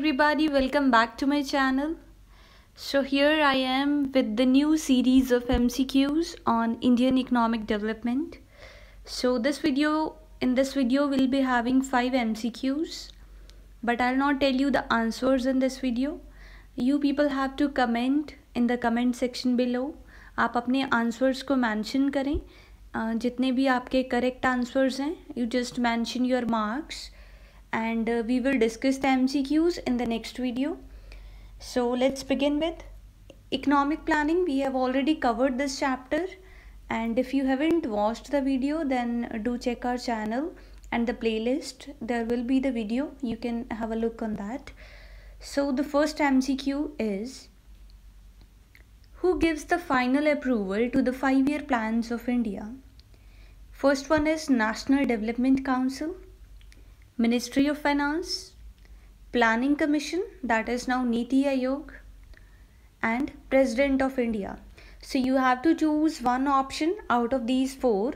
everybody welcome back to my channel so here i am with the new series of mcqs on indian economic development so this video in this video we'll be having five mcqs but i'll not tell you the answers in this video you people have to comment in the comment section below आप अपने answers को mention करें जितने भी आपके correct answers हैं you just mention your marks and uh, we will discuss the MCQs in the next video. So let's begin with economic planning. We have already covered this chapter and if you haven't watched the video then uh, do check our channel and the playlist. There will be the video. You can have a look on that. So the first MCQ is who gives the final approval to the five-year plans of India? First one is National Development Council. Ministry of Finance, Planning Commission, that is now Niti Aayog, and President of India. So you have to choose one option out of these four.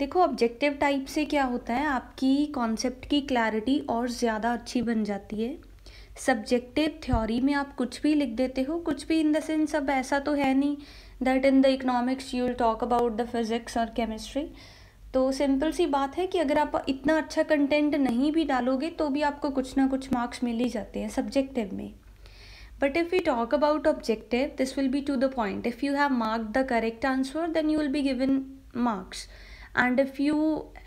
देखो objective type से क्या होता है आपकी concept की clarity और ज़्यादा अच्छी बन जाती है सब्जेक्टिव थ्योरी में आप कुछ भी लिख देते हो कुछ भी इन द सेंस अब ऐसा तो है नहीं that in the economics you will talk about the physics और केमिस्ट्री तो सिंपल सी बात है कि अगर आप इतना अच्छा कंटेंट नहीं भी डालोगे तो भी आपको कुछ ना कुछ मार्क्स मिल ही जाते हैं सब्जेक्टिव में but if you talk about objective this will be to the point if you have mark the correct answer then you will be given marks and if you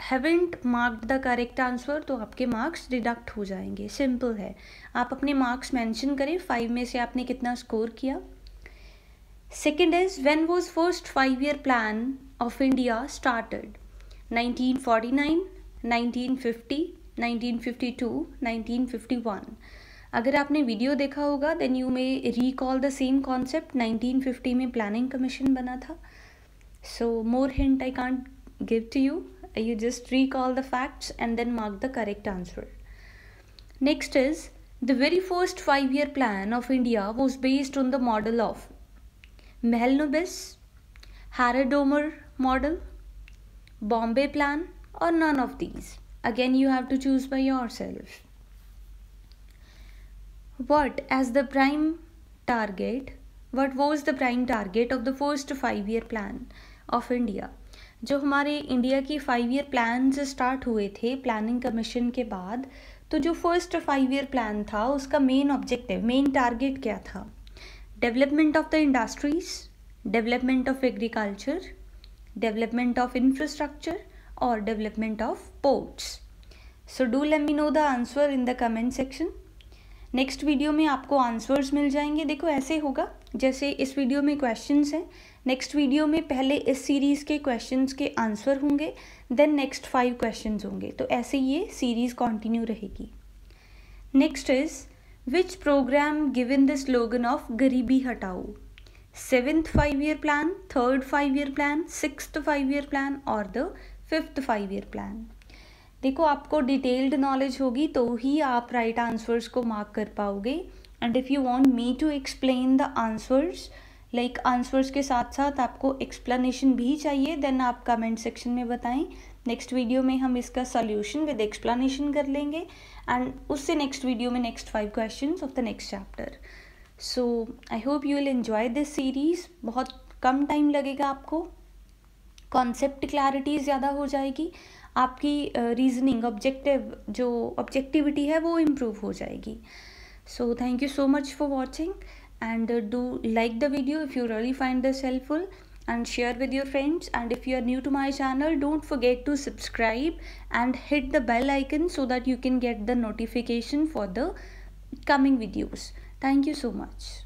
haven't marked the correct answer तो आपके marks deduct हो जाएंगे simple है आप अपने marks mention करें five में से आपने कितना स्कोर किया second is when was first five year plan of India started अगर आपने वीडियो देखा होगा then you may recall the same concept 1950 में प्लानिंग कमीशन बना था so more hint I can't give to you you just recall the facts and then mark the correct answer next is the very first five year plan of India was based on the model of Mahalanobis हैरेडोमर model Bombay plan और none of these again you have to choose by your self what is the prime target what was the prime target of the first five year plan of India जो हमारे India की five year plan start हुए थे planning commission के बाद तो जो first five year plan था उसका मेन ऑब्जेक्टिव मेन टारगेट क्या था development of the industries development of agriculture development of infrastructure or development of ports so do let me know the answer in the comment section next video में आपको answers मिल जाएंगे देखो ऐसे होगा जैसे इस वीडियो में क्वेश्चंस हैं नेक्स्ट वीडियो में पहले इस सीरीज़ के क्वेश्चंस के आंसर होंगे देन नेक्स्ट फाइव क्वेश्चंस होंगे तो ऐसे ये series continue रहेगी next is which program given the slogan of garibi hatao seventh five year plan third five year plan six five year plan और the fifth five year plan देखो आपको detailed knowledge होगी तो ही आप right right answers को mark कर पाओगे and if you want me to explain the answers like answers के साथ साथ आपको एक्सप्लेनेशन भी चाहिए देन आप कमेंट सेक्शन में बताएं नेक्स्ट वीडियो में हम इसका सोल्यूशन विद एक्सप्लेनेशन कर लेंगे एंड उससे नेक्स्ट वीडियो में next five question of the next chapter so I hope you will enjoy this series बहुत कम टाइम लगेगा आपको कॉन्सेप्ट क्लैरिटी ज़्यादा हो जाएगी आपकी रीजनिंग uh, ऑब्जेक्टिव जो ऑब्जेक्टिविटी है वो इम्प्रूव हो जाएगी so thank you so much for watching and uh, do like the video if you really find this helpful and share with your friends and if you are new to my channel don't forget to subscribe and hit the bell icon so that you can get the notification for the coming videos Thank you so much.